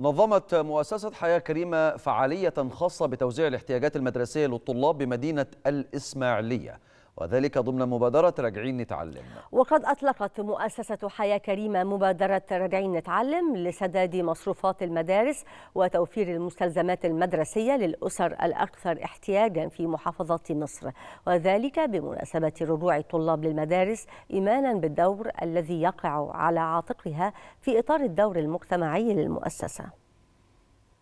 نظمت مؤسسة حياة كريمة فعالية خاصة بتوزيع الاحتياجات المدرسية للطلاب بمدينة الإسماعيلية وذلك ضمن مبادرة راجعين نتعلم وقد أطلقت مؤسسة حياة كريمة مبادرة راجعين نتعلم لسداد مصروفات المدارس وتوفير المستلزمات المدرسية للأسر الأكثر احتياجا في محافظة مصر وذلك بمناسبة رجوع الطلاب للمدارس إيمانا بالدور الذي يقع على عاتقها في إطار الدور المجتمعي للمؤسسة